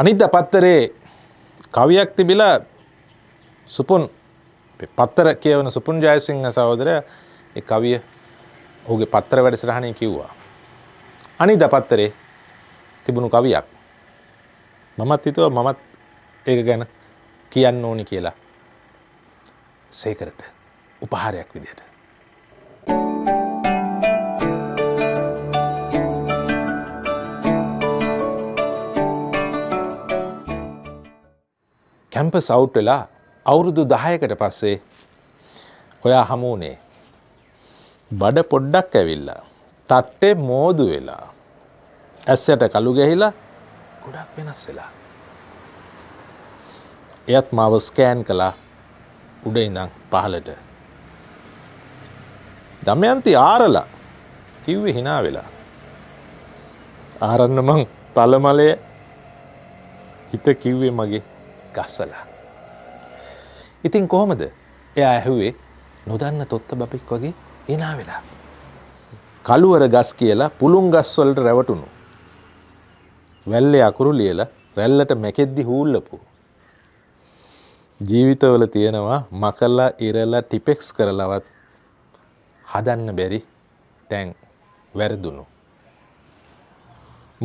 අනිද්ද පත්තරේ කවියක් තිබිලා සුපුන් පත්තර කියවන සුපුන් ජයසිංහ සහෝදරය ඒ කවිය ඔහුගේ පත්තර වැඩසටහනේ කිව්වා. අනිද්ද පත්තරේ තිබුණු කවියක්. මමත් හිතුවා මමත් ඒක ගැන කියන්න ඕනි කියලා. සේකරට උපහාරයක් විදියට කැම්පස් අවුට් වෙලා අවුරුදු දහයකට පස්සේ ඔයා හමුවනේ බඩ පොඩ්ඩක් ඇවිල්ලා තට්ටේ මෝදු වෙලා ඇස්සට කළු ගැහිලා ගොඩක් වෙනස් වෙලා එයත් මාව ස්කෑන් කළා උඩ ඉඳං පහලට දමයන්ති ආරලා කිව්වේ හිනා වෙලා ආරන්න මං තලමලය හිත කිව්වේ මගේ ගස්සලා. ඉතින් කොහොමද එයා ඇහුවේ නොදන්න තොත්ත බපෙක් වගේ එනා වෙලා. කළුවර ගස් කියලා පුළුන් ගස්වලට රැවටුණු. වැල්ලේ අකුරු ලියල රැල්ලට මැකෙද්දි හූල්ලපු. ජීවිතවල තියෙනවා මකල්ලා ඉරලා ටිපෙක්ස් කරලවත් හදන්න බැරි තැන් වැරදුණු.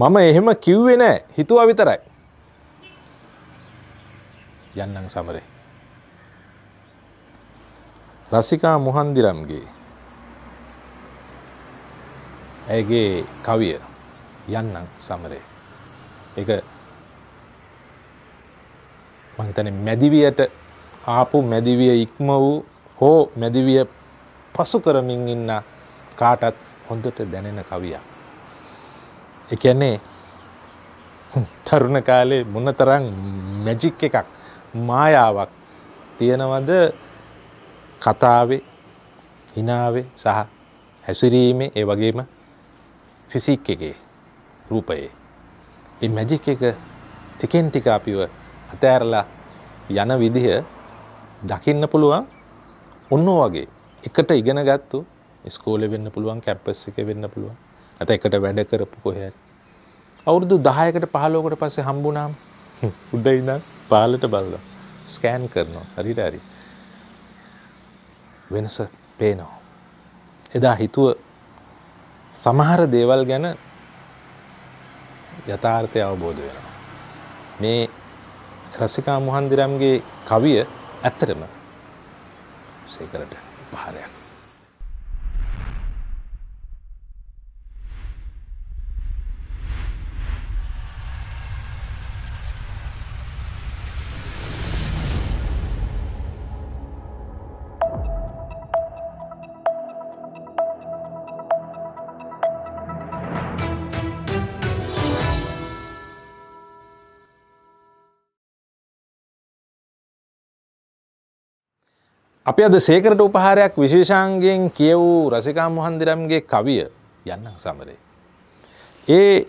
මම එහෙම කිව්වෙ නෑ හිතුවා විතරයි. යන්නන් සමරේ. රසිකා මුහන්දිරම්ගේ ඇගේ කවිය යන්නන් සමරේ. එක මහිතන මැදිවියට ආපු මැදිවිය ඉක්ම වූ හෝ මැදිවිය පසු කරමින් ඉන්න කාටත් හොඳට දැනෙන කවිය. එකන්නේ තරුණ කාලේ මොනතරං මැජික් එකක් මායාවක් තියෙනවද කතාවේ හිනාවේ සහ හැසිරීමේ ඒ වගේම ෆිසික් එකේ රූපයේ ඒ මැජික් එක ටිකෙන් ටික අපිව හතෑරලා යන විදිහ දකින්න පුළුවන් ඔන්න වගේ එකට ඉගෙන ගත්තු ස්කෝලේ වෙන්න පුළුවන් කැම්පස් එකේ වෙන්න පුළුවන් අත එකට වැඩ කරපු කොහේ හරි අවුරුදු 10කට 15කට පස්සේ හම්බුනාම උඩ ඉඳන් පහළට බලලා ස්කෑන් කරනවා හරිට හරි වෙනස පේනවා. එදා හිතුව සමහර දේවල් ගැන යථාර්ථය අවබෝධ වෙනවා. මේ රසිකා මුහන්දිරම්ගේ කවිය ඇත්තටම සේකරට පහරයක්. අපි අද සේකරට උපහාරයක් විශේෂාන්ගෙන් කිය වූ රසිකා මුහන්දිරම්ගේ කවිය යන්න සමරේ. ඒ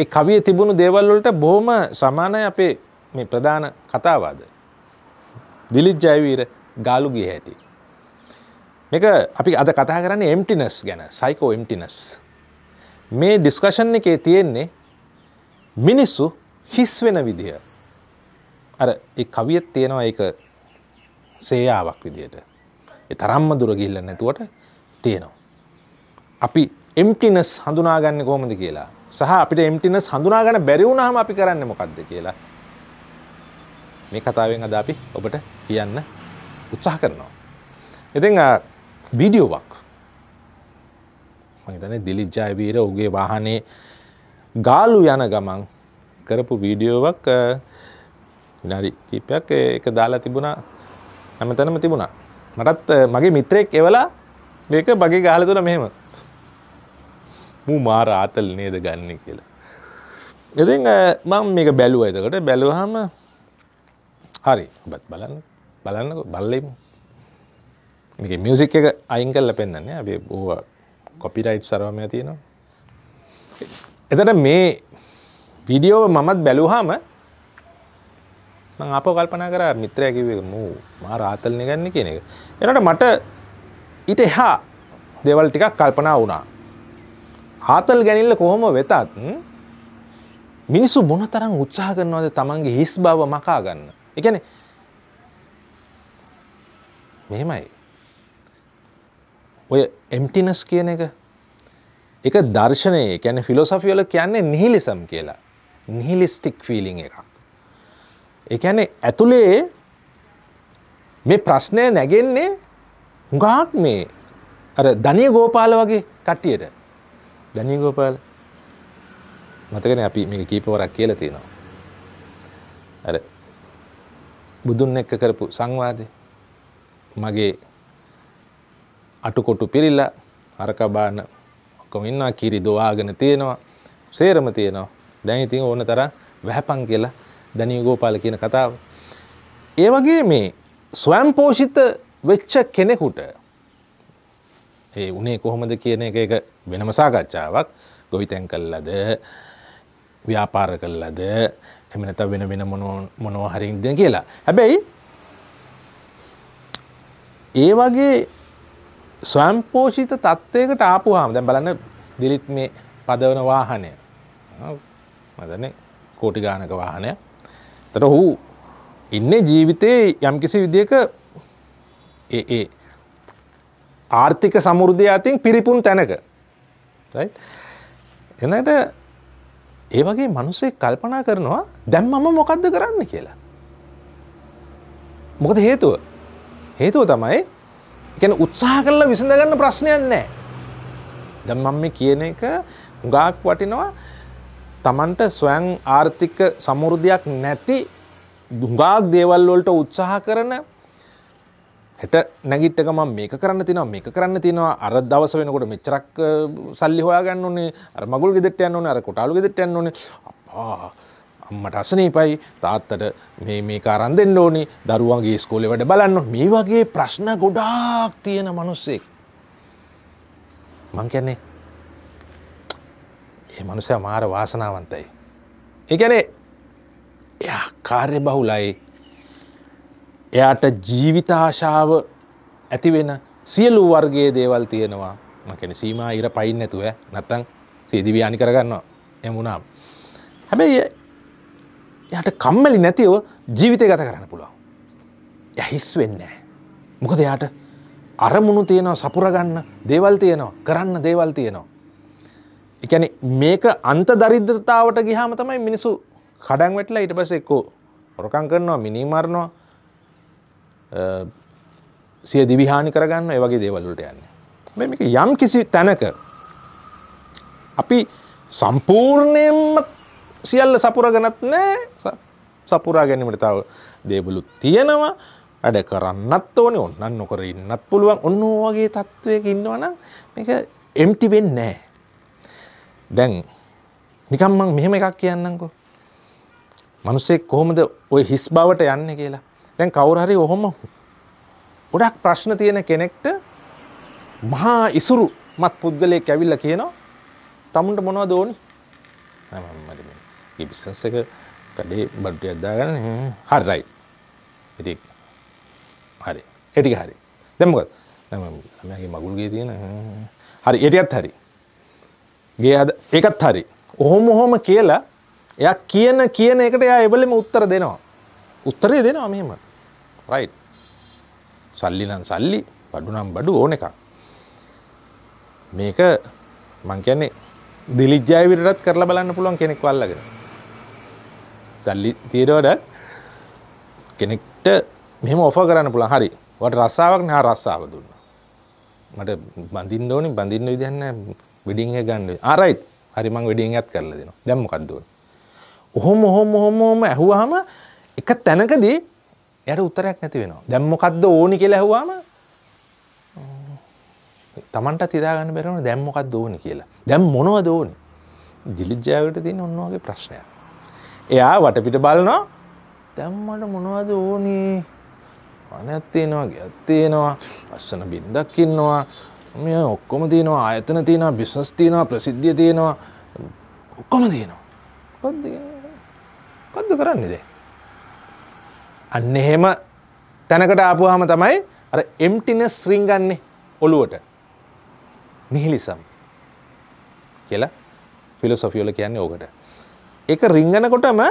ඒ කවිය තිබුණු දේවල්වලට බොහොම සමානය අපේ මේ ප්‍රධාන කතාවාද. දිලිත් ජයවීර ගාලු ගිය හැටි. මේක අපි අද කතා කරන්නේ එම්ටිනස් ගැන සයිකෝ එම්ටිනස්. මේ ඩිස්කෂන් එකේ තියෙන්නේ මිනිස්සු හිස් වෙන විදිහ. අර ඒ කවියත් තියෙනවා ඒක සේයාවක් විදියට. ඒ තරම්ම දුර ගිහිල්ලා නැතුවට තියෙනවා. අපි එම්ටිනස් හඳුනාගන්නේ කොහොමද කියලා සහ අපිට එම්ටිනස් හඳුනාගන්න බැරි වුණාම අපි කරන්නේ මොකද්ද කියලා මේ කතාවෙන් අද අපි ඔබට කියන්න උත්සාහ කරනවා. ඉතින් වීඩියෝවක් මම හිතන්නේ දිලිත් ජයවීර ඔහුගේ වාහනේ ගාලු යන ගමන් කරපු වීඩියෝවක් විනාඩි කිහිපයක් ඒක දාලා තිබුණා හැමතැනම තිබුණා. මටත් මගේ මිත්‍රයෙක් එවලා මේක බගේ ගහලා දුන්නා මෙහෙම. මූ මාර ආතල් නේද ගන්න කියලා. ඉතින් මම මේක බැලුවා එතකොට බැලුවාම හරි ඔබත් බලන්න බලන්නකො බලලෙමු. මේකේ මියුසික් එක අයින් කරලා පෙන්නන්නේ අපි ඕවා කොපිරයිට් සරවමය තියෙනවා. එතන මේ වීඩියෝව මමත් බැලුවාම මම අපව කල්පනා කරා මිත්‍රයා කිව්වේ මූ මා රාතල්නේ ගන්න කියන එක. එනකොට මට ඊට එහා දේවල් ටිකක් කල්පනා වුණා. ආතල් ගැනිල්ල කොහොම වෙතත් මිනිස්සු මොනතරම් උත්සාහ කරනවද තමන්ගේ හිස් බව මකා ගන්න. ඒ කියන්නේ මෙහෙමයි. ඔය එම්ටිනස් කියන එක එක දර්ශනයේ කියන්නේ ෆිලොසොෆි වල කියන්නේ නිහිලිසම් කියලා. නිහිලිස්ටික් ෆීලිං එකක්. ඒ කියන්නේ ඇතුලේ මේ ප්‍රශ්නය නැගෙන්නේ හුඟක් මේ අර ධනිය ගෝපාල වගේ කට්ටියට. ධනිය ගෝපාල මතකනේ අපි මේක කීප වරක් කියලා තියෙනවා. අර බුදුන් එක්ක කරපු සංවාදේ මගේ අටකොටු පිරිලා අරක බාන ඔක්කොම ඉන්නවා කිරි දොවාගෙන තියෙනවා සේරම තියෙනවා දැන් ඉතින් ඕන තරම් වැහපන් කියලා දැනිය ගෝපාල කියන කතාව. ඒ වගේ මේ ස්වයම්පෝෂිත වෙච්ච කෙනෙකුට ඒ උනේ කොහොමද කියන එක එක වෙනම සාකච්ඡාවක් ගොවිතැන් කල්ලද ව්‍යාපාර කල්ලද එමනත වෙන වෙන මොනෝ හරින්ද කියලා. හැබැයි ඒ වගේ ස්වම්පෝෂිත තත්ත්වයකට ආපු හාම දැන් බලන්න දිලිත් මේ පදවන වාහනය මදන කෝටි ගානක වාහනය ඇත්තට ඔහු ඉන්නේ ජීවිතයේ යම්කිසි විදියක ඒ ආර්ථික සමෘද්ධිය අතින් පිරිපුන් තැනක එනට ඒ වගේ මනුස්සේ කල්පනා කරනවා දැම් මම මොකක්ද කරන්න කියලා මොකද හේතුව හේතුව තමයි එකන උත්සාහ කරලා විසඳගන්න ප්‍රශ්නයක් නෑ දැම් මම කියන එක හුඟාක් වටිනවා තමන්ට ස්වයන් ආර්ථික සමුෘදයක් නැති දුගාක් දේවල් වලට උත්සාහ කරන හෙට නැගිට්ටක ම මේක කරන්න තිනවා මේක කරන්න තිනවා අර දවස වෙනකොට මෙචරක් සල්ලි හොයාගන්න ඕනේ අර මගුල් ගෙදට යන්න ඕන අර කොටාලු ගෙදට යන්න ඕන අපා අම්මට අසනීපයි තාත්තට මේ මේ කාරන් දෙන්න ඕනි දරුවන්ගේ ස්කෝලෙ වැඩ බලන්න මේ වගේ ප්‍රශ්න ගොඩාක් තියෙන මනුස්සෙක් මං කියන්නේ ඒ මනුසය මාර වාසනාවන්තයි. එකනේ එය කාර්ය බහුලයි එයාට ජීවිතාශාව ඇතිවෙන සියලු වර්ගේ දේවල් තියෙනවා මකැන සීම ඉර පයින් නැතුව නැත්තං සේදිවී අනි කරගන්නවා එමුණම්. හැබැයි යට කම්මලි නැතිව ජීවිතය ගත කරන්න පුළුවන්. යහිස් වෙන්නේ. මොකද යාට අරමුණු තියෙනවා සපුරගන්න දේවල් තියෙනවා කරන්න දේවල් තියෙනවා. එකැන මේක අන්ත දරිද්‍රතාවට ගිහාම තමයි මිනිසු කඩන් වෙටලා ඉට පස එක්කෝ හොරකං කරනවා මිනිමරණවා සිය දිවිහානි කරගන්න ඒවගේ දේවල්ලට යන්න මේක යම් කිසි තැනක අපි සම්පූර්ණයෙන්ම සියල්ල සපුරගනත් නෑ සපුරා ගැනීමට තාව දේබලු තියෙනවා වැඩ කරන්නත් ඕනේ ඔන්නන් නොකර ඉන්නත් පුළුවන් ඔන්න වගේ තත්ත්වයක ඉන්නවනම් මේක එම්ටි වෙන්නේ නැහැ දැන් නිකම් මං මෙහෙම එකක් කියන්නම්කෝ. මිනිස්සෙක් කොහොමද ওই හිස් බවට යන්නේ කියලා. දැන් කවුරු හරි ඔහොම ගොඩක් ප්‍රශ්න තියෙන කෙනෙක්ට මහා ඉසුරු මත් පුද්ගලයෙක් ඇවිල්ලා කියනවා තමුන්ට මොනවද ඕනි? මම මේ බිස්නස් එක කඩේ බඩුවක් දාගන්න හරි. ඉතින් හරි. ඒ ටික හරි. දැන් මොකද? මම ළමයාගේ මගුල් ගේ තියෙන හරි. ඒ ටිකත් හරි. ගේ අද එකත් හරි ඔහොම ඔහොම කියලා එය කියන කියන එකට එයා එබලෙම උත්තර දෙනවා උත්තරය දෙනවා මෙහෙම රයි් සල්ලි නම් සල්ලි බඩුනම් බඩු ඕන එකක් මේක මංකැන්නේ දිලිජ්ජය විරටත් කරලා බලන්න පුළුවන් කෙනෙක් වල්ලගෙන සල්ලි තීරවට කෙනෙක්ට මෙම ඔෆ කරන්න පුළන් හරි වට රස්සාාවක් හා රස්සාාව දුන්න මට බඳින්න ඕනි බඳින්න විදින්න වෙඩින් එක ගන්න. ආ ah, රයිට්. හරි මං වෙඩින් එකත් කරලා දෙනවා. දැන් මොකක්ද උන? ඔහොම ඔහොම ඔහොම ඔහොම ඇහුවාම එක තැනකදී එයාට උත්තරයක් නැති වෙනවා. දැන් මොකද්ද ඕනි කියලා ඇහුවාම Tamanට තියා ගන්න බැරි වුණා දැන් මොකද්ද ඕනි කියලා. දැන් මොනවද ඕනි? ජිලිජ්ජාවට තියෙන ඔන්න ඔයගේ ප්‍රශ්නයක්. එයා වටපිට බලනවා දැන් මට මොනවද ඕනි? අනක් තියෙනවා, ගයක් තියෙනවා, අස්සන බින්දක් ඉන්නවා, මේ ඔක්කොම තියෙනවා ආයතන තියෙනවා බිස්නස් තියෙනවා ප්‍රසිද්ධිය තියෙනවා ඔක්කොම තියෙනවා කොද්ද කොද්ද කරන්නේද අන්න එහෙම තැනකට ආපුහම තමයි අර එම්ටිනස් රිංගන්නේ ඔළුවට නිහිලිසම් කියලා ෆිලොසොෆියෝල කියන්නේ ඕකට එක රිංගනකොටම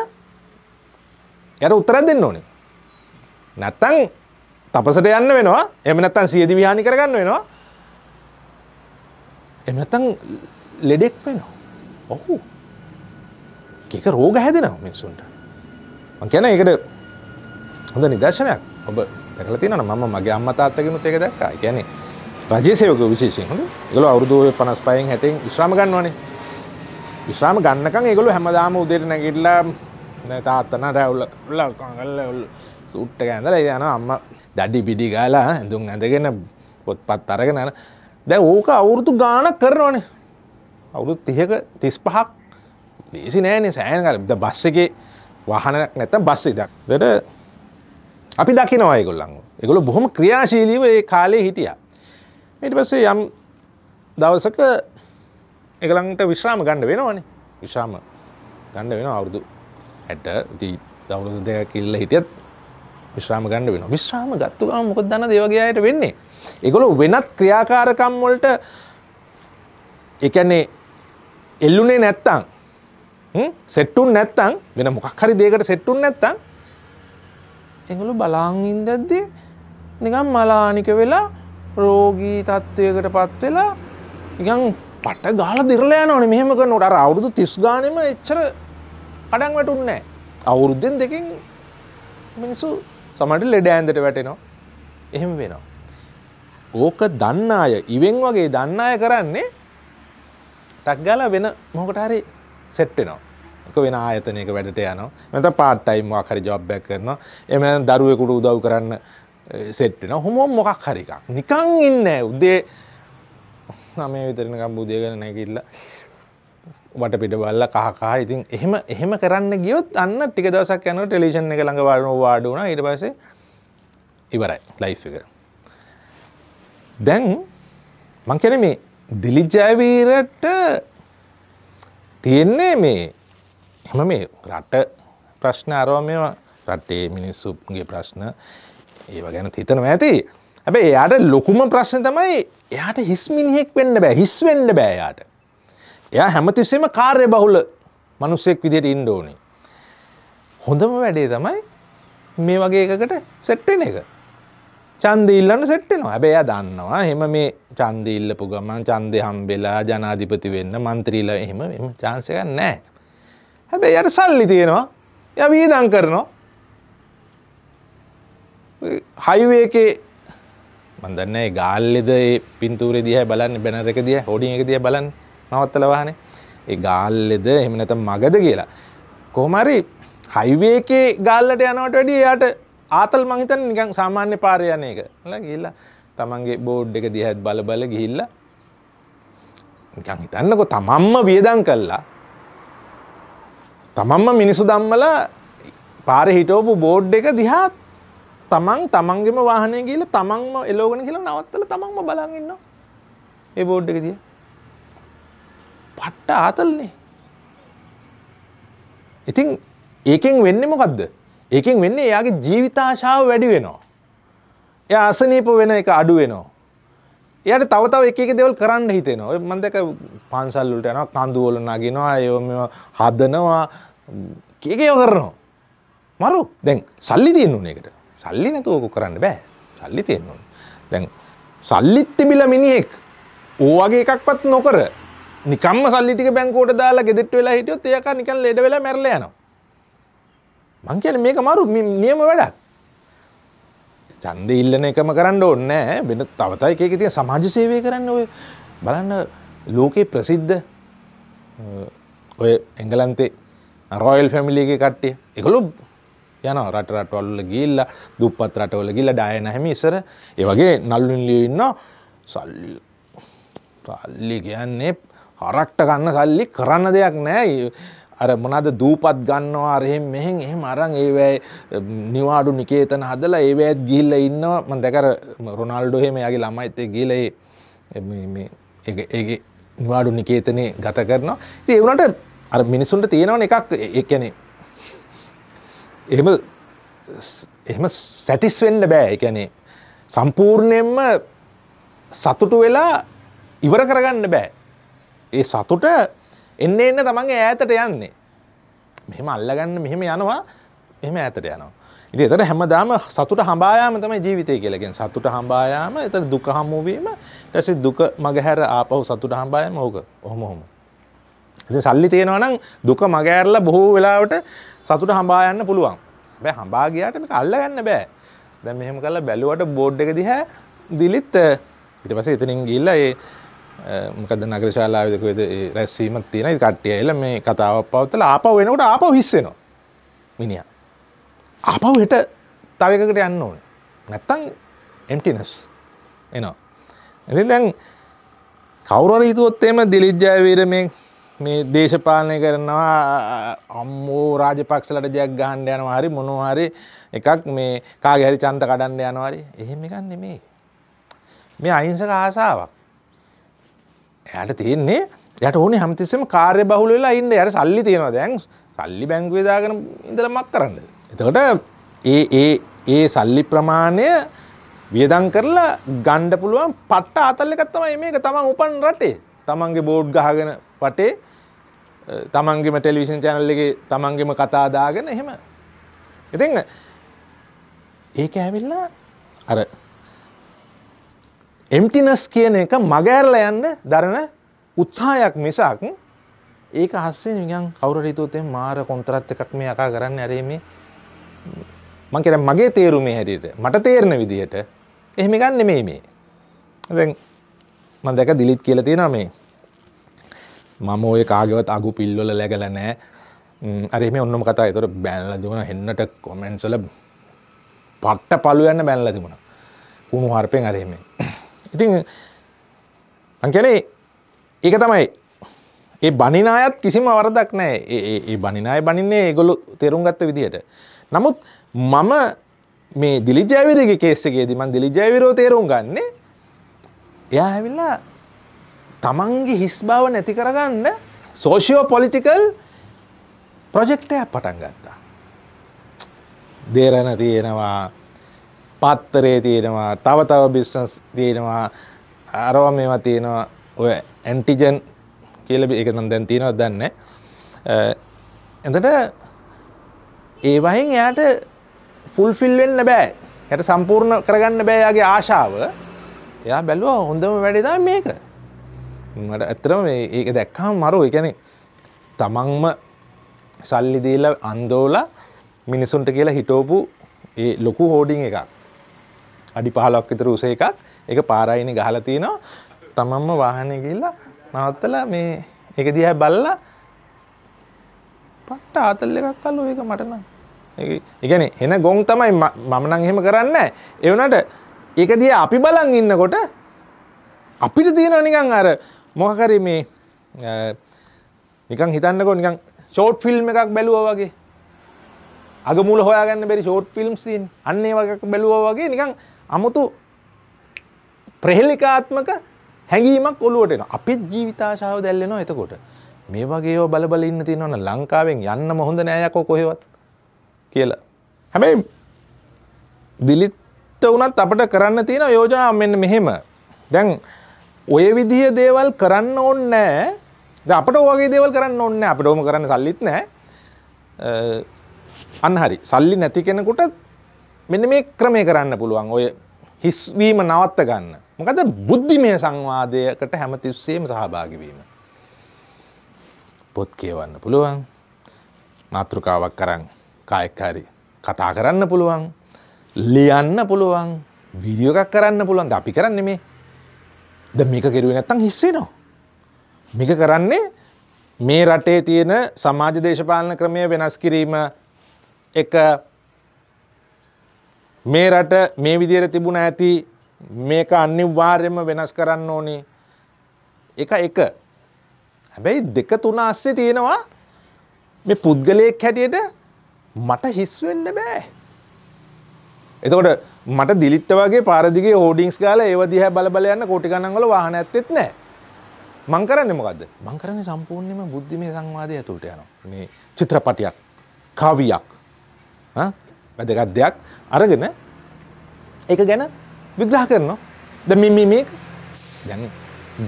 යට උත්තරත් දෙන්න ඕනේ නැත්තං තපසට යන්න වෙනවා එම නැත්තන් සියදි විහානි කරගන්න වෙනවා එමනතං ලෙඩෙක් වෙනවා. ඔහු එක රෝග හැදෙනව මිනිසුන්ට. මං කියන ඒකට හොඳ නිදර්ශනයක් ඔබ දැකලා තියෙනවා මම මගේ අම්මා තාත්තගෙනුත් ඒක දැක්කා. ඒ කියන්නේ රජයේ සේවකයෝ විශේෂයෙන් හොඳ. ඒගොල්ලෝ අවුරුදු 55න් 60න් විශ්‍රාම ගන්නවනේ. විශ්‍රාම ගන්නකම් ඒගොල්ලෝ හැමදාම උදේට නැගිටලා තාත්තන රැවුල ලකංගල සුට්ට ගෑඳලා යනවා අම්මා දඩි බිඩි ගාලා ඇඳුම් ඇඳගෙන පොත්පත් අරගෙන යනවා. දැ ඕක අවුරුදු ගානක් කරනවානේ අවුරුත් තියක තිස් පහක් ලේසි නෑනේ සෑන කල බස්ස එක වහනක් නැත බස්ස ඉදක් දට අපි දකිනවායගොල්ලන් එකගොල බොහොම ක්‍රියාශීලීව ඒ කාලේ හිටිය ඊට පස්සේ යම් දවසක එකළඟට විශ්‍රාම ගණ්ඩ වෙනවානේ විශාම ගණ්ඩ වෙන අවුරුදු ඇට දවුරුදු දෙයක් ඉල්ල හිටියත් විශ්‍රාම ගණ්ඩ වෙන විශ්‍රාම ගත්තු ගම මොකද දන්න දේවගේයට වෙන්නේ එගොලු වෙනත් ක්‍රියාකාරකම් වලට එකන්නේ එල්ලුනේ නැත්තං සෙට්ටුන් නැත්තං වෙන මොකක් හරි දේකට සෙට්ටුන් නැත්තං එගොලු බලාංඉදද්දි නිකම් මලානික වෙලා රෝගී තත්ත්වයකට පත් වෙලා ඉගන් පට ගාල දිරලෑ නොන මෙහෙමක නොට අවුරුදු තිස් ගානම එච්චර කඩන් වැටුන්නෑ අවුරුද්ධෙන් දෙකින් මිනිසු සමට ලෙඩෑන්දට වැටෙනවා එහෙම වෙනවා ඕක දන්න අය ඉවෙන් වගේ දන්න අය කරන්නේ ටක්ගල වෙන මොකට හරි සෙට්ටෙනවා එක වෙන ආයතනයක වැඩට යනවා මෙත පාට්ටයිම් හරි ජොබ්බැක් කරනවා එම දරුවෙකුට උදව් කරන්න සෙට්ටෙන eh, හොමෝම් මොකක් හරිකක් නිකං ඉන්න උදේ නමේ විතරන කම්බූදය කර නැකිල්ල වට පිට බල්ල කහකා ඉතින් එහෙම එහෙම කරන්න ගියොත් අන්න ටික දවසක් යන ටෙලිෂන් එක ළඟ වාඩුව වාඩුවන ඉට පසේ ඉවරයි ලයිෆ් එක දැන් මං කියන්නේ මේ දිලිජයවීරට තියෙන්නේ මේ හැම මේ රට ප්‍රශ්න අරව මේවා රටේ මිනිස්සුගේ ප්‍රශ්න ඒව ගැන හිතනවා ඇති. හැබැයි එයාට ලොකුම ප්‍රශ්න තමයි එයාට හිස් මිනිහෙක් වෙන්න බෑ. හිස් වෙන්න බෑ එයාට. එයා හැමතිස්සෙම කාර්ය බහුල මිනිස්සෙක් විදිහට ඉන්න ඕනේ. හොඳම වැඩේ තමයි මේ වගේ එකකට සෙට් වෙන එක. චන්දීල්ලන්න සෙට්ටෙනවා හැබැය දන්නවා හෙම මේ චන්දීල්ලපු ගමන් චන්දය හම්බෙලා ජනාධිපති වෙන්න මන්ත්‍රීල එහෙම එම චාන්සයක් නෑ. හැබැයි යට සල්ලි තියෙනවා ය වීදං කරනවා හයිවේකේ මන්දන්න ගාල්ලෙද පින්තුර දිහ බලන්න බැනර එක දිය හොඩි එක දිය බලන් නවත්තලවානේ ඒ ගාල්ලෙද එමනත මගද කියලා. කොහමරි හයිවේකේ ගාල්ලට යනවට වැඩිය යට ආතල් මහිතන් නිකං සාමාන්‍ය පාරයන එක ල ගිල්ල තමන්ගේ බෝඩ් එක දිහත් බලබල ගිහිල්ල නිකං හිතන්නකො තමන්ම වියදන් කල්ලා තමන්ම මිනිසු දම්මල පාර හිටෝපු බෝඩ් එක දිහාත් තමන් තමන්ගෙම වාහනය කියල තමන්ම එලෝගෙන කියලා නවත්තල තමන්ම බලගන්න ඒ බෝඩ් එක දිය පට්ට ආතල්නේ ඉතින් ඒකෙන් වෙන්න මොකක්ද ඒකෙන් වෙන්නේ එයාගේ ජීවිතාශාව වැඩි වෙනවා. එයා අසනීප වෙන එක අඩු වෙනවා. එයාට තව තව එක එක දේවල් කරන්න හිතෙනවා. ඔය මම දැක පාන්සල් වලට යනවා, කඳු වල නගිනවා, ඒව මේවා හදනවා, කීකේව කරනවා. මරු දැන් සල්ලි තියෙන්න ඕනේ ඒකට. සල්ලි නැතුව ඔක කරන්න බෑ. සල්ලි තියෙන්න ඕනේ. දැන් සල්ලිත් තිබිලා මිනිහෙක් ඕ වගේ එකක්වත් නොකර නිකම්ම සල්ලි ටික බැංකුවට දාලා ගෙදෙට්ට වෙලා හිටියොත් එයාක නිකන් ලෙඩ වෙලා මැරලා යනවා. මං කියන මේක මරු නියම වැඩක් චන්ද ඉල්ලන එකම කරන්න ඕන්නෑ වෙන තවතයි එකක තිය සමාජ සේවය කරන්න ඔය බලන්න ලෝකයේ ප්‍රසිද්ධ ඔය එංගලන්තේ රොයල් ෆැමිලිගේ කට්ටිය එකළු යන රට රටවල්ල ගිල්ල දුපත් රටවල ගිල්ල ඩාය නැහැම ඉසර ඒවගේ නල්ලුන්ලිය ඉන්න සල්ලි සල්ලි කියන්නේ හරක්ට ගන්න සල්ලි කරන්න දෙයක් නෑ අර මොනද දූපත් ගන්නවා අරහෙම මෙහෙන් එහෙම අරන් ඒවැයි නිවාඩු නිකේතන හදලා ඒවැත් ගිහිල්ල ඉන්නවා මම දැකර රොනාල්ඩෝ එහෙම යාගේ ළමයිත් ඒ ගිහිල්ලා ඒ මේ ඒගේ නිවාඩු නිකේතනේ ගත කරනවා. ඉතින් ඒ උනට අර මිනිසුන්ට තියෙනවනේ එකක් ඒ කියන්නේ එහෙම එහෙම සැටිස් වෙන්න බෑ. ඒ කියන්නේ සම්පූර්ණයෙන්ම සතුටු වෙලා ඉවර කරගන්න බෑ. ඒ සතුට එන්න එන්න තමන්ගේ ඈතට යන්නේ. මෙහෙම අල්ලගන්න මෙහෙම යනවා මෙහෙම ඈතට යනවා. ඉතින් එතන හැමදාම සතුට හඹායාම තමයි ජීවිතය කියලා කියන්නේ. සතුට හඹායාම එතන දුක හමු වීම ඊට පස්සේ දුක මගහැර ආපහු සතුට හඹායාම ඕක. ඔහොම ඔහොම. ඉතින් සල්ලි තියෙනවා නම් දුක මගහැරලා බොහෝ වෙලාවට සතුට හඹා යන්න පුළුවන්. හැබැයි හඹා ගියාට මේක අල්ලගන්න බෑ. දැන් මෙහෙම කරලා බැලුවට බෝඩ් එක දිහා දිලිත් ඊට පස්සේ එතනින් ගිහිල්ලා ඒ මොකද නගර ශාලාවේදක වේද ඒ රැස්වීමක් තියෙනවා. ඒ කට්ටිය ඇවිල්ලා මේ කතාවක් පවත්ලා ආපහු එනකොට ආපහු හිස්සෙනවා. මිනිහා. ආපහු හෙට තව එකකට යන්න ඕනේ. නැත්තම් emptiness එනවා. ඉතින් දැන් කවුරු හරි හිතුවොත් එහෙම දිලිත් ජයවීර මේ මේ දේශපාලනය කරනවා අම්මෝ රාජපක්ෂලට ජයක් ගහන්න යනවා හරි මොනවා හරි එකක් මේ කාගේ හරි චන්ත කඩන්න යනවා හරි එහෙම එකක් නෙමෙයි. මේ අහිංසක ආසාවක්. එයට තියෙන්නේ යට ඕනේ හැමතිස්සෙම කාර්ය බහුල වෙලා ඉන්න යට සල්ලි තියෙනවා දැන් සල්ලි බැංකුවේ දාගෙන ඉඳලා මක් කරන්නද එතකොට ඒ ඒ ඒ සල්ලි ප්‍රමාණය වියදම් කරලා ගන්න පුළුවන් පට්ට අතල් එකක් තමයි මේක තමන් උපන් රටේ තමන්ගේ බෝඩ් ගහගෙන වටේ තමන්ගේම ටෙලිවිෂන් චැනල් එකේ තමන්ගේම කතා දාගෙන එහෙම ඉතින් ඒක ඇවිල්ලා අර එම්ටිනස් කියන එක මගෑරල යන්න දරන උත්සාහයක් මිසාක් ඒක හස්සේ නිගන් කවුරරිතුතෙන් මාර කොන්තරත් එකක් මේ යකා කරන්න ඇරේ මේ මං කෙර මගේ තේරුමේ හැටියට මට තේරණ විදිහට එහෙම ගන්න මේ මේ දැන් මන් දැක දිලිත් කියල තියෙන මේ මම ඔය කාගවත් අගු පිල්වල ලැගල නෑ අරෙම ඔන්නම කතා තොර බැල්ල තිබුණ හෙන්නට කොමෙන්සල පට්ට පලු යන්න බැල්ල තිබුණ කුණු හර්පෙන් අරෙමේ ඉතින් අංකනේ ඒක තමයි ඒ බනින අයත් කිසිම අවරදක් නෑ ඒ බනින අය බනින්නේ ඒගොල්ලු තේරුම් ගත්ත විදිහට. නමුත් මම මේ දිලිජයවිරගේ කේස් එකේදී මං දිලිජයවිරෝ තේරුම් ගන්නේ එයා ඇවිල්ලා තමන්ගේ හිස් බව නැති කරගන්න සෝෂියෝ පොලිටිකල් ප්‍රොජෙක්ටයක් පටන් ගත්තා. දේරණ තියෙනවා පත්තරේ තියෙනවා තව තව බිස්නස් තියෙනවා අරව මේවා තියෙනවා ඔය ඇන්ටිජන් කියල එක නම් දැන් තියෙනව දන්න එඳට ඒවහින් එයාට ෆුල්ෆිල් වෙන්න බෑ හැට සම්පූර්ණ කරගන්න බෑයාගේ ආශාව එයා බැලුව හොඳම වැඩිදා මේක මට ඇත්තරම ඒක දැක්කම් මරු එකන තමන්ම සල්ලිදීල අන්දෝල මිනිසුන්ට කියලා හිටෝපු ඒ ලොකු හෝඩිං එකක් අඩි 15ක් විතර උස එකක්. ඒක පාරයිනේ ගහලා තිනවා. තමන්ම වාහනේ ගිහිල්ලා නවත්තලා මේ ඒක දිහා බලලා පට්ට ආතල් එකක් අල්ලුවා ඒක මට නම්. ඒ කියන්නේ එන ගොන් තමයි මම නම් එහෙම කරන්නේ නැහැ. ඒ වුණාට ඒක දිහා අපි බලන් ඉන්නකොට අපිට තියෙනවා නිකන් අර මොකක් හරි මේ නිකන් හිතන්නකෝ නිකන් ෂෝට් ෆිල්ම් එකක් බැලුවා වගේ. අගමුල හොයාගන්න බැරි ෂෝට් ෆිල්ම්ස් තියෙන. අන්න ඒ වගේ බැලුවා වගේ නිකන් අමුතු ප්‍රහෙලිකාත්මක හැඟීමක් ඔලුවටෙන අපිත් ජීවිතාශාව දැල්ලෙනවා එතකොට මේ වගේ බලබල ඉන්න තියෙනවන ලංකාවෙන් යන්න මොහොඳ නෑයකෝ කොහෙවත් කියලා හැබැයි දිලිත්ත වනත් අපට කරන්න තියෙන යෝජනා මෙන්න මෙහෙම දැන් ඔය විදිහ දේවල් කරන්න ඕන්න නෑ අපට ඕගේ දේවල් කරන්න ඔන්න අපට ඕම කරන්න සල්ලිත් නෑ අන්න හරි සල්ලි නැති කෙනකුට මෙන්න මේ ක්‍රමය කරන්න පුළුවන් ඔය හිස්වීම නවත්ත ගන්න. මොකද බුද්ධිමය සංවාදයකට හැමතිස්සේම සහභාගි වීම. පොත් කියවන්න පුළුවන්. මාතෘකාවක් කරන් කායකාරී කතා කරන්න පුළුවන්. ලියන්න පුළුවන්. වීඩියෝ එකක් කරන්න පුළුවන්. ද අපි කරන්නේ මේ. ද මේක කෙරුවේ නැත්තම් හිස් වෙනවා. මේක කරන්නේ මේ රටේ තියෙන සමාජ දේශපාලන ක්‍රමය වෙනස් කිරීම එක මේ රට මේ විදියට තිබුණ ඇති මේක අනිවාර්යයෙන්ම වෙනස් කරන්න ඕනි. එක එක. හැබැයි දෙක තුන අස්සේ තියෙනවා මේ පුද්ගලයෙක් හැටියට මට හිස් වෙන්න බෑ. එතකොට මට දිලිට්ට වගේ පාරදිගේ හෝඩිංස් ගාලා ඒව දිහා බල බල යන්න කෝටි ගණන් වල වාහන ඇත්තෙත් නැහැ. මං කරන්නේ මොකද්ද? මං කරන්නේ සම්පූර්ණයෙන්ම බුද්ධිමය සංවාදය ඇතුළට යනවා. මේ චිත්‍රපටියක්, කවියක්, වැදගත් දෙයක් අරගෙන ඒක ගැන විග්‍රහ කරනවා. දැන් මේ මේ මේක දැන්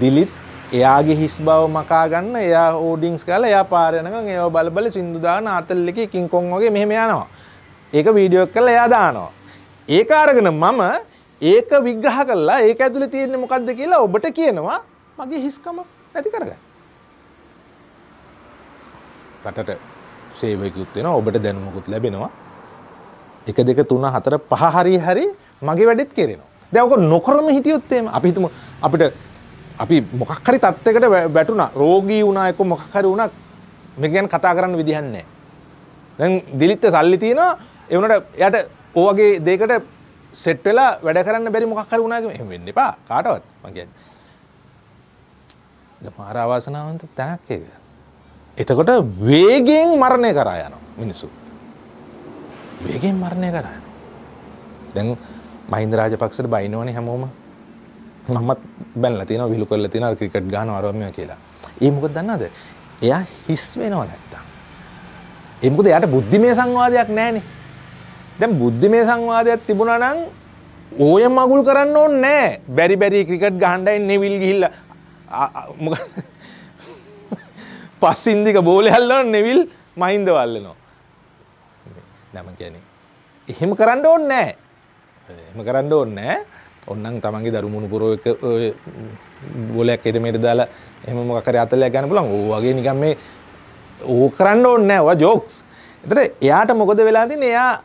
දිලිත් එයාගේ හිස් බව මකා ගන්න එයා ඕඩින්ග්ස් කරලා එයා පාර යනකම් ඒව බල බල සින්දු දාන ආතල් එකේ කිංකොන් වගේ මෙහෙම යනවා. ඒක වීඩියෝ එක කරලා එයා දානවා. ඒක අරගෙන මම ඒක විග්‍රහ කරලා ඒක ඇතුලේ තියෙන්නේ මොකද්ද කියලා ඔබට කියනවා මගේ හිස්කම නැති කරගන්න. රටට සේවයකුත් වෙනවා ඔබට දැනුමකුත් ලැබෙනවා එක දෙක තුන හතර පහ හරි හරි මගේ වැඩෙත් කෙරෙනවා. දැන් ඔක නොකරම හිටියොත් එහෙම අපි හිතමු අපිට අපි මොකක් හරි තත්යකට වැටුණා. රෝගී වුණා එක්ක මොකක් හරි වුණා. මේක ගැන කතා කරන්න විදිහක් නැහැ. දැන් දිලිත් සල්ලි තියෙනවා. ඒ වුණාට එයාට ඔවගේ දෙයකට සෙට් වෙලා වැඩ කරන්න බැරි මොකක් හරි වුණා කියලා එහෙම වෙන්න එපා. කාටවත් මම කියන්නේ. මාර අවසනාවන්ත තැනක් ඒක. එතකොට වේගයෙන් මරණය කරා යනවා මිනිස්සු. වේගෙන් මරණය කරන්න. දැන් මහින්ද රාජපක්ෂට බයිනෝනේ හැමෝම මමත් බැලලා තියෙනවා විහිළු කරලා තියෙනවා ක්‍රිකට් ගහනවා අරවමියා කියලා. ඒ මොකද දන්නවද? එයා හිස් වෙනව නැත්තම්. ඒ මොකද එයාට බුද්ධිමය සංවාදයක් නැහනේ. දැන් බුද්ධිමය සංවාදයක් තිබුණා නම් ඕය මගුල් කරන්න ඕනේ නැහැ. බැරි බැරි ක්‍රිකට් ගහන්නයි නෙවිල් ගිහිල්ලා මොකද පස්සින්දික බෝලය අල්ලන නෙවිල් මහින්ද වල්ලනවා. නෑම කියැනෙ. එහෙම කරන්න ඕන්න නෑ එම කරන්න ඕන්න ඔන්නන් තමන්ගේ දරුමුණු පුරෝ එක බොලයක් එඩමට දාලා එම මොකර අතලයක් ගැන පුලන් ඕවාගේ නිකම් මේ ඕ කරන්න ඕන්න වා ජෝක්ස් එතට එයාට මොකද වෙලා තින් එයා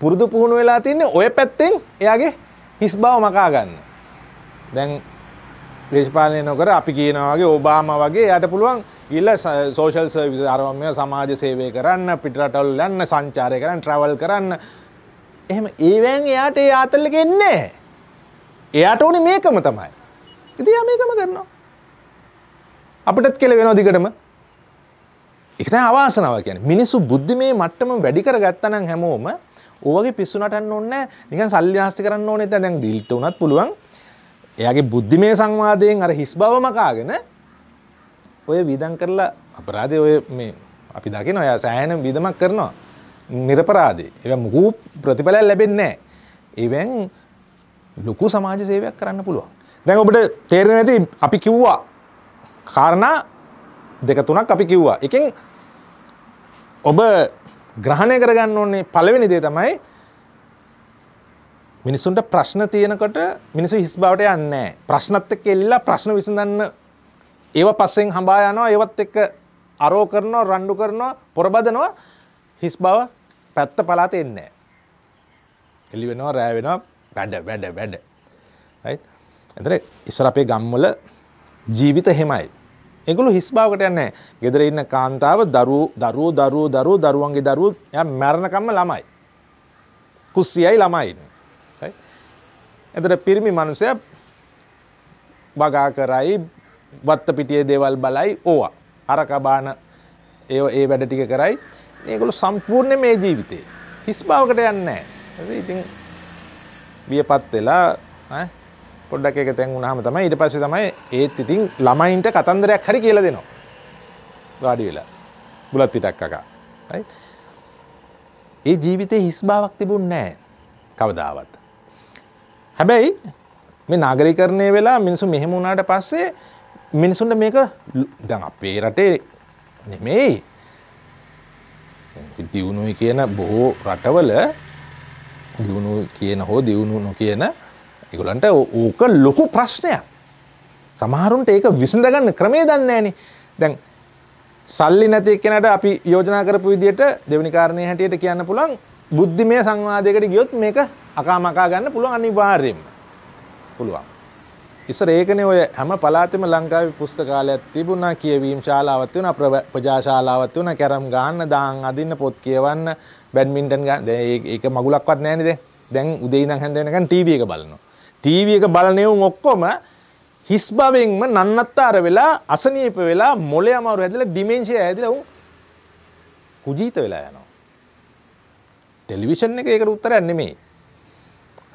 පුරුදු පුහුණු වෙලා තින්නේ ඔය පැත්තෙන් එයාගේ හිස් බව මකා ගන්න දැන් දේශපාලනය නොකර අපි කියනවාගේ ඕබාම වගේ යට පුළුවන් ගිල්ල සෝෂල් සර්විස අරමය සමාජ සේවය කරන්න පිටරටවල් යන්න සංචාරය කරන්න ට්‍රවල් කරන්න එහෙම ඒවැන් එයාට ඒ ආතල්ලක එන්නේ එයාට ඕනි මේකම තමයි ඉතියා මේකම කරනවා අපිටත් කෙල වෙනවා දිගටම එක අවාසනාව කියන මිනිස්සු බුද්ධි මේ මට්ටම වැඩි කර ගත්තනම් හැමෝම ඕවගේ පිස්සු නටන්න ඕන්න නිකන් සල්ලි නාස්ති කරන්න ඕනේ දැන් දිල්ට උනත් පුළුවන් එයාගේ බුද්ධිමය සංවාදයෙන් අර හිස් බව මකාගෙන ඔය විදන් කරලා අපරාධය ඔය මේ අපි දකින ඔය සෑහන විදමක් කරනවා නිරපරාදේ එ මුකූ ප්‍රතිඵලයක් ලැබෙන්නේ එවැන් ලොකු සමාජ සේවයක් කරන්න පුළුවන් දැන් ඔබට තේරෙන ඇති අපි කිව්වා කාරණා දෙක තුනක් අපි කිව්වා එකෙන් ඔබ ග්‍රහණය කරගන්න ඕන්නේ පළවෙනි දේ තමයි මිනිසුන්ට ප්‍රශ්න තියෙනකොට මිනිසු හිස් බවට යන්නේ ප්‍රශ්නත් එක්ක එල්ලලා ප්‍රශ්න විසඳන්න ඒව පස්සෙන් හඹා යනවා ඒවත් එක්ක අරෝ කරනවා රණ්ඩු කරනවා පොරබදනවා හිස් බව පැත්ත පලාත එන්නේ එලි වෙනවා රෑ වෙනවා වැඩ වැඩ වැඩ right එතන ඉස්සර අපේ ගම්වල ජීවිත එහෙමයි ඒගොල්ලෝ හිස් බවකට යන්නේ ගෙදර ඉන්න කාන්තාව දරුවෝ දරුවෝ දරුවෝ දරුවෝ දරුවන්ගේ දරුවෝ එයා මැරෙනකම්ම ළමයි කුස්සියයි ළමයි right එතන පිරිමි මිනිසයා වගා කරයි වත්ත පිටියේ දේවල් බලයි ඕවා අරකබාන ඒ ඒ වැඩ ටික කරයි ඒගොලු සම්පූර්ණ මේ ජීවිතේ හිස් බාවකට යන්නේ නැහැ ඉතින් වියපත් වෙලා පොඩ්ඩක් එක තැන් වුණාම තමයි ඊට පස්සේ තමයි ඒත් ඉතින් ළමයින්ට කතන්දරයක් හරි කියලා දෙනවා වාඩි වෙලා බුලත් පිටක් කකා ඒ ජීවිතේ හිස් බාවක් තිබුණ නෑ කවදාවත් හැබැයි මේ නාගරිකරණය වෙලා මිනිසු මෙහෙම වුණාට පස්සේ මිනිසුන්ට මේක දැන් අපේ රටේ නෙමෙයි දියුණුයි කියන බොහෝ රටවල දියුණු කියන හෝ දියුණු නො කියන එකගොලන්ට ඕක ලොකු ප්‍රශ්නයක් සමහරුන්ට ඒක විසඳගන්න ක්‍රමේ දන්නේන දැන් සල්ලි නැති කෙනට අපි යෝජනා කරපු විදියට දෙවනිකාරණය හැටියට කියන්න පුළන් බුද්ධිමය සංවාදයකට ගියොත් මේක අකාමකා ගන්න පුළුවන් අනිවාර්යෙන්ම පුළුවන් ඉස්සර ඒකනේ ඔය හැම පළාතෙම ලංකාවේ පුස්තකාලයක් තිබුණා කියවීම් ශාලාවක් තිබුණා ප්‍රජාශාලාවක් තිබුණා කැරම් ගහන්න දාන් අදින්න පොත් කියවන්න බැඩ්මින්ටන් ගන්න දැන් ඒක මගුලක්වත් නැහැ නේද දැන් උදේ ඉඳන් හැන්ද වෙනකන් ටීවී එක බලනවා ටීවී එක බලන උන් ඔක්කොම හිස් භවෙන්ම නන්නත්තර වෙලා අසනීප වෙලා මොලේ අමාරු හැදලා ඩිමෙන්ෂියා හැදලා උන් කුජීත වෙලා යනවා ටෙලිවිෂන් එක ඒකට උත්තරයක් නෙමෙයි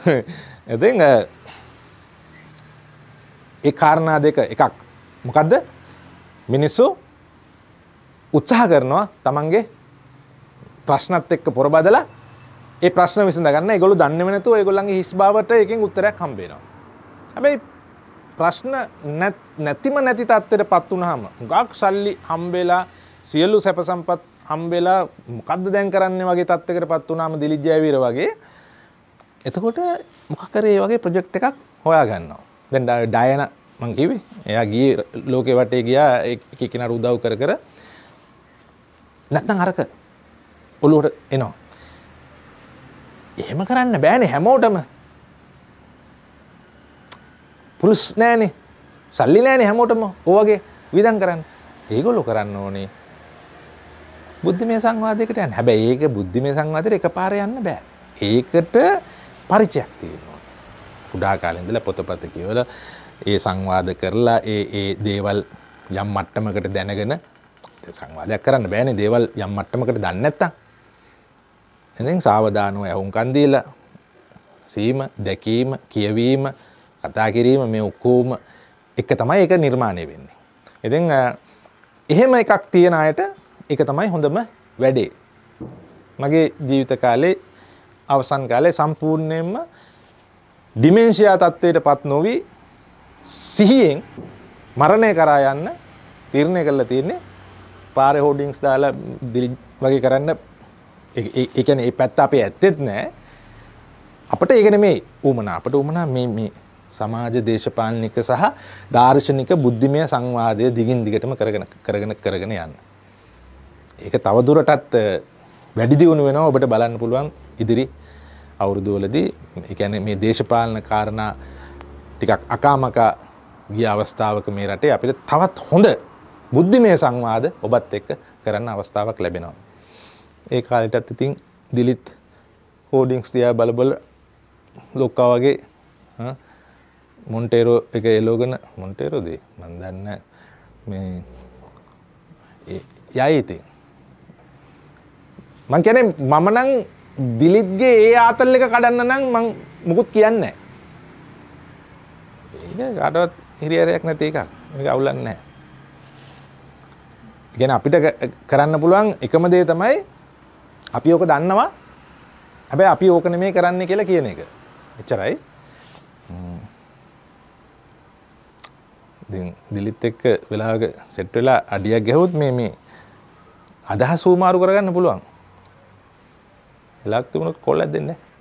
එතෙන් ඒ කාරණා දෙක එකක් මොකද්ද මිනිස්සු උත්සාහ කරනවා තමන්ගේ ප්‍රශ්නත් එක්ක පොරබදලා ඒ ප්‍රශ්න විසඳගන්න ඒගොල්ලෝ දන්නේම නැතුව ඒගොල්ලන්ගේ හිස් බවට එකෙන් උත්තරයක් හම්බ වෙනවා. හැබැයි ප්‍රශ්න නැතිම නැති තත්ත්වයටපත් වුනහම ගාක් සල්ලි හම්බෙලා සියලු සැප සම්පත් හම්බෙලා මොකද්ද දැන් කරන්නේ වගේ තත්ත්වයකටපත් වුනහම දිලිජ්ජය වගේ එතකොට මොකක් කරේ වගේ ප්‍රොජෙක්ට් එකක් හොයා ගන්නවා. දැන් ඩයන මං කිව්වේ එයා ගියේ ලෝකේ වටේ ගියා එක කෙනාට උදව් කර කර නැත්නම් අරක ඔළුවට එනවා එහෙම කරන්න බෑනේ හැමෝටම පුළුස් නෑනේ සල්ලි නෑනේ හැමෝටම ඕවගේ විදන් කරන්න ඒගොල්ලෝ කරන්න ඕනේ බුද්ධිමය සංවාදයකට යන්න. හැබැයි ඒක බුද්ධිමය සංවාදයට එකපාර යන්න බෑ. ඒකට පරිචයක් තියෙනවා. කුඩා කාලෙඳල පොතපත කියවල ඒ සංවාද කරලා ඒ ඒ දේවල් යම් මට්ටමකට දැනගෙන සංවාදයක් කරන්න බෑනේ දේවල් යම් මට්ටමකට දන්නේ නැත්තම් එතින් සාවධානුව ඇහුම් කන්දීල සීම දැකීම කියවීම කතා කිරීම මේ ඔක්කෝම එක තමයි එක නිර්මාණය වෙන්නේ. ඉතින් එහෙම එකක් තියෙන අයට එක තමයි හොඳම වැඩේ. මගේ ජීවිත කාලේ අවසන් කාලේ සම්පූර්ණයෙන්ම ඩිමෙන්ෂයා තත්ත්වයට පත් නොවී සිහියෙන් මරණය කරා යන්න තීරණය කරලා තියෙන්නේ පාරේ හෝඩින්ග්ස් දාලා වගේ කරන්න ඒ කියන්නේ මේ පැත්ත අපේ ඇත්තෙත් නෑ අපිට ඒක නෙමෙයි ඌමනා අපිට ඌමනා මේ මේ සමාජ දේශපාලනික සහ දාර්ශනික බුද්ධිමය සංවාදය දිගින් දිගටම කරගෙන කරගෙන කරගෙන යන්න. ඒක තව දුරටත් වැඩි දියුණු වෙනවා ඔබට බලන්න පුළුවන් ඉදිරි අවුරුදුවලදී එකැන මේ දේශපාලන කාරණා ටිකක් අකාමක ගිය අවස්ථාවක මේ රටේ අපිට තවත් හොඳ බුද්ධිමය සංවාද ඔබත් එක්ක කරන්න අවස්ථාවක් ලැබෙනවා. ඒ කාලෙටත් ඉතින් දිලිත් හෝඩිංස් දයා බලබල ලොක්කා වගේ මොන්ටේරෝ එක එලෝගෙන මොන්ටේරෝදේ මන්දන්න යයි ඉතින්. මං කැනෙ මමනං දිලිත්ගේ ඒ ආතල් එක කඩන්න නම් මං මුකුත් කියන්නේ නැහැ. ඒක කාටවත් හිරියරයක් නැති එකක්. මේක අවුලක් නැහැ. කියන්නේ අපිට කරන්න පුළුවන් එකම දේ තමයි අපි ඕක දන්නවා. හැබැයි අපි ඕක නෙමෙයි කරන්නේ කියලා කියන එක. එච්චරයි. ඉතින් දිලිත් එක්ක වෙලාවක සෙට් වෙලා අඩියක් ගැහුවොත් මේ මේ අදහස් හුමාරු කරගන්න පුළුවන්. වෙලාවක් තිබුණොත් කොල් ඇද්දෙන්නේ නැහැ.